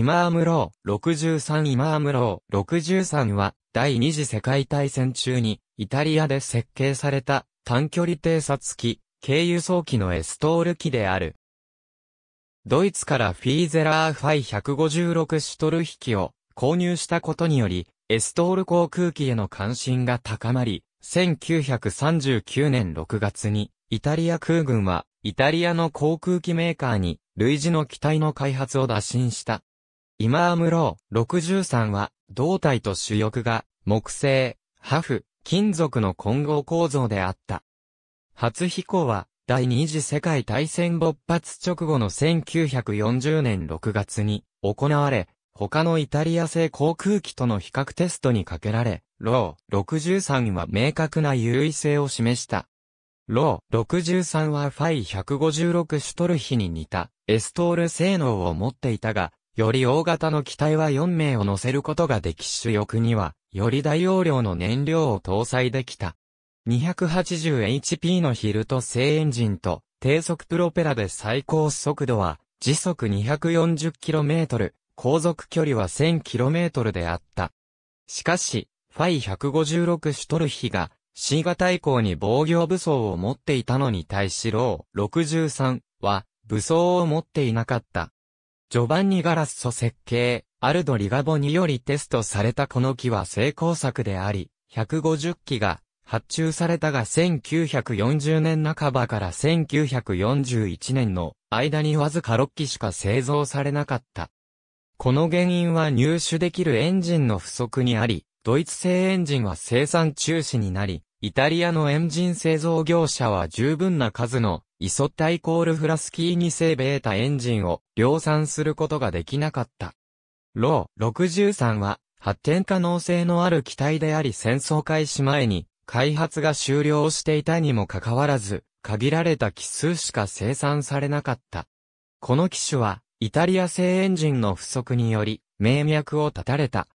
イマームロー、63イマームロー、63は、第二次世界大戦中に、イタリアで設計された、短距離偵察機、軽輸送機のエストール機である。ドイツからフィーゼラーファイ156シュトル引機を購入したことにより、エストール航空機への関心が高まり、1939年6月に、イタリア空軍は、イタリアの航空機メーカーに、類似の機体の開発を打診した。イマームロー63は、胴体と主翼が、木製、ハフ、金属の混合構造であった。初飛行は、第二次世界大戦勃発直後の1940年6月に行われ、他のイタリア製航空機との比較テストにかけられ、ロー63は明確な優位性を示した。ロー63はファイ156シュトルヒに似たエストール性能を持っていたが、より大型の機体は4名を乗せることができ主翼には、より大容量の燃料を搭載できた。280HP のヒルト製エンジンと低速プロペラで最高速度は時速 240km、航続距離は 1000km であった。しかし、ファイ156シュトルヒが C 型以降に防御武装を持っていたのに対しロー63は武装を持っていなかった。ジョバンニ・ガラッソ設計、アルド・リガボによりテストされたこの機は成功作であり、150機が発注されたが1940年半ばから1941年の間にわずか6機しか製造されなかった。この原因は入手できるエンジンの不足にあり、ドイツ製エンジンは生産中止になり、イタリアのエンジン製造業者は十分な数のイソッタイコールフラスキー2世ベータエンジンを量産することができなかった。ロー63は発展可能性のある機体であり戦争開始前に開発が終了していたにもかかわらず限られた機数しか生産されなかった。この機種はイタリア製エンジンの不足により名脈を断たれた。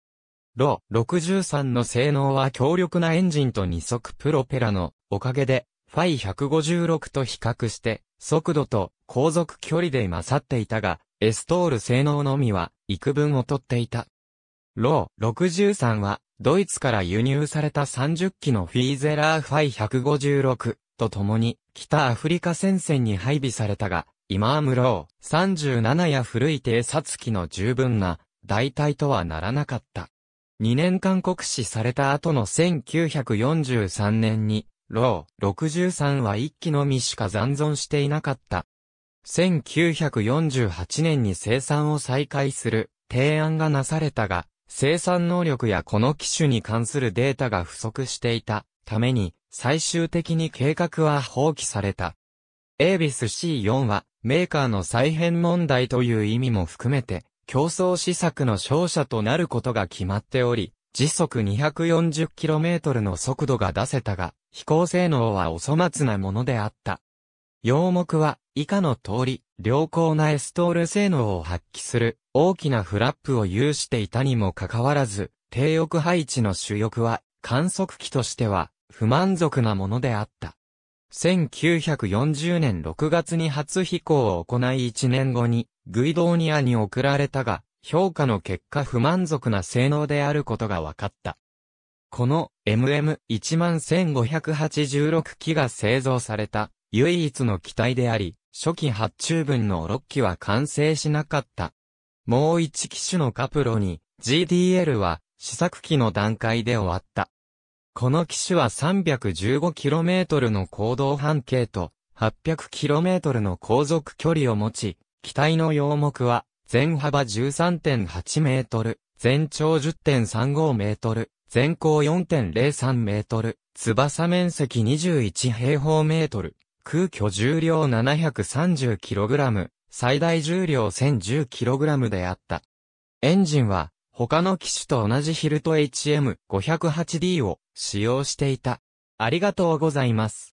ロー63の性能は強力なエンジンと二足プロペラのおかげでファイ1 5 6と比較して、速度と航続距離で勝っていたが、エストール性能のみは、幾分を取っていた。ロー63は、ドイツから輸入された30機のフィーゼラーファイ156と共に、北アフリカ戦線に配備されたが、今ームロー37や古い偵察機の十分な代替とはならなかった。2年間国使された後の1943年に、ロー63は一機のみしか残存していなかった。1948年に生産を再開する提案がなされたが、生産能力やこの機種に関するデータが不足していたために、最終的に計画は放棄された。エイビス C4 は、メーカーの再編問題という意味も含めて、競争施策の勝者となることが決まっており、時速 240km の速度が出せたが、飛行性能はお粗末なものであった。洋目は以下の通り、良好なエストール性能を発揮する大きなフラップを有していたにもかかわらず、低翼配置の主翼は観測機としては不満足なものであった。1940年6月に初飛行を行い1年後にグイドーニアに送られたが、評価の結果不満足な性能であることが分かった。この MM11586 機が製造された唯一の機体であり、初期発注分の6機は完成しなかった。もう1機種のカプロに GDL は試作機の段階で終わった。この機種は 315km の行動半径と 800km の航続距離を持ち、機体の要目は全幅13.8メートル、全長10.35メートル、全高4.03メートル、翼面積21平方メートル、空居重量7 3 0ラム、最大重量1 0 1 0ラムであった。エンジンは、他の機種と同じヒルト HM508D を使用していた。ありがとうございます。